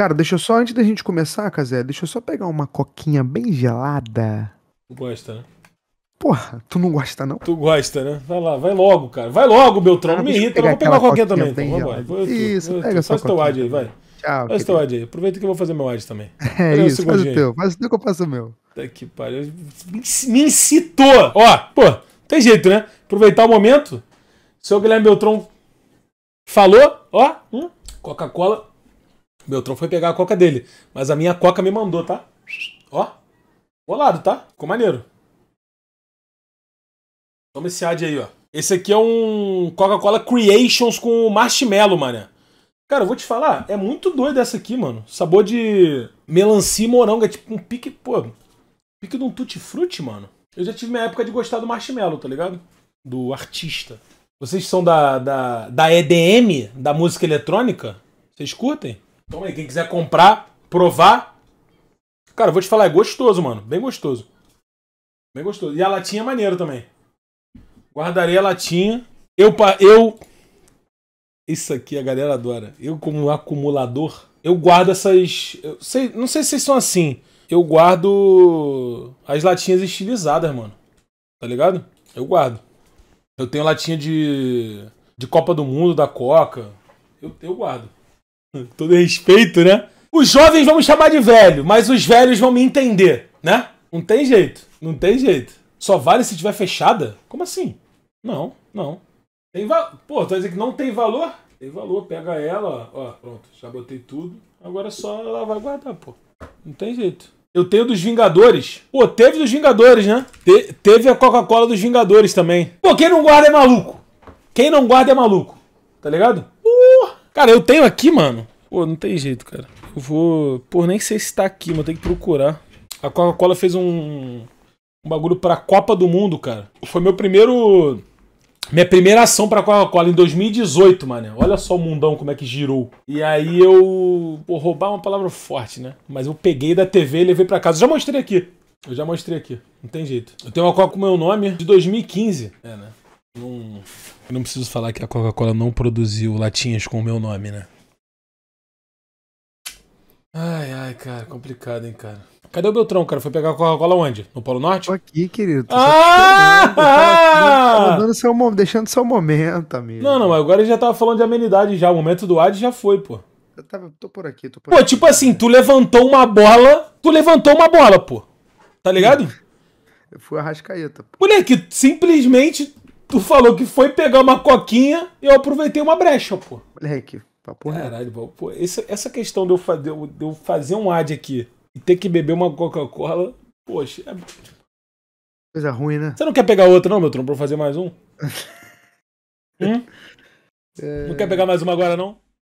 Cara, deixa eu só, antes da gente começar, Casé, deixa eu só pegar uma coquinha bem gelada. Tu gosta, né? Porra, tu não gosta, não? Tu gosta, né? Vai lá, vai logo, cara. Vai logo, Beltrão. não me irrita. Eu vou pegar uma coquinha, também, então. Vambora. isso, vou, pega tu. só. Faz teu ad aí, vai. Tchau. Faz teu ad aí. Aproveita que eu vou fazer meu ad também. É Olha isso, faz o teu. Faz o teu que eu faço o meu. Tá que pariu. Me incitou. Ó, pô, tem jeito, né? Aproveitar o momento. Seu Guilherme Beltrão falou, ó, hum, Coca-Cola Beltrão foi pegar a coca dele, mas a minha coca me mandou, tá? Ó, bolado, tá? Ficou maneiro. Toma esse ad aí, ó. Esse aqui é um Coca-Cola Creations com marshmallow, mané. Cara, eu vou te falar, é muito doido essa aqui, mano. Sabor de melancia e morango, é tipo um pique, pô, pique de um tutti-frutti, mano. Eu já tive minha época de gostar do marshmallow, tá ligado? Do artista. Vocês são da, da, da EDM, da música eletrônica? Vocês curtem? Toma aí, quem quiser comprar, provar. Cara, vou te falar, é gostoso, mano. Bem gostoso. Bem gostoso. E a latinha é maneiro também. Guardarei a latinha. Eu, eu. Isso aqui a galera adora. Eu, como acumulador, eu guardo essas. Eu sei, não sei se vocês são assim. Eu guardo as latinhas estilizadas, mano. Tá ligado? Eu guardo. Eu tenho latinha de. de Copa do Mundo, da Coca. Eu, eu guardo. todo respeito, né? Os jovens vão me chamar de velho, mas os velhos vão me entender, né? Não tem jeito, não tem jeito. Só vale se tiver fechada? Como assim? Não, não. Tem valor. Pô, tu vai dizer que não tem valor? Tem valor, pega ela, ó, ó, pronto, já botei tudo. Agora só ela vai guardar, pô. Não tem jeito. Eu tenho dos Vingadores. Pô, teve dos Vingadores, né? Te teve a Coca-Cola dos Vingadores também. Pô, quem não guarda é maluco. Quem não guarda é maluco. Tá ligado? Cara, eu tenho aqui, mano. Pô, não tem jeito, cara. Eu vou... Pô, nem sei se tá aqui, mano. Tem que procurar. A Coca-Cola fez um... Um bagulho pra Copa do Mundo, cara. Foi meu primeiro... Minha primeira ação pra Coca-Cola em 2018, mano. Olha só o mundão como é que girou. E aí eu... Pô, roubar é uma palavra forte, né? Mas eu peguei da TV e levei pra casa. Já mostrei aqui. Eu já mostrei aqui. Não tem jeito. Eu tenho uma Coca com meu nome de 2015. É, né? Não, não preciso falar que a Coca-Cola não produziu latinhas com o meu nome, né? Ai, ai, cara, complicado, hein, cara. Cadê o Beltrão, cara? Foi pegar a Coca-Cola onde? No Polo Norte? Tô aqui, querido. Tô ah! seu, deixando seu momento, amigo. Não, não, agora ele já tava falando de amenidade já. O momento do ad já foi, pô. Eu tava, tô por aqui, tô por pô, aqui. Pô, tipo assim, tu levantou uma bola. Tu levantou uma bola, pô. Tá ligado? Eu fui arrascaeta, pô. Moleque, simplesmente Tu falou que foi pegar uma coquinha e eu aproveitei uma brecha, pô. Moleque, papo porra. Caralho, pô. esse, essa questão de eu, fa de, eu, de eu, fazer um ad aqui e ter que beber uma Coca-Cola, poxa. É... Coisa ruim, né? Você não quer pegar outro, não, meu trombo, pra fazer mais um? hum? É... Não quer pegar mais uma agora, não?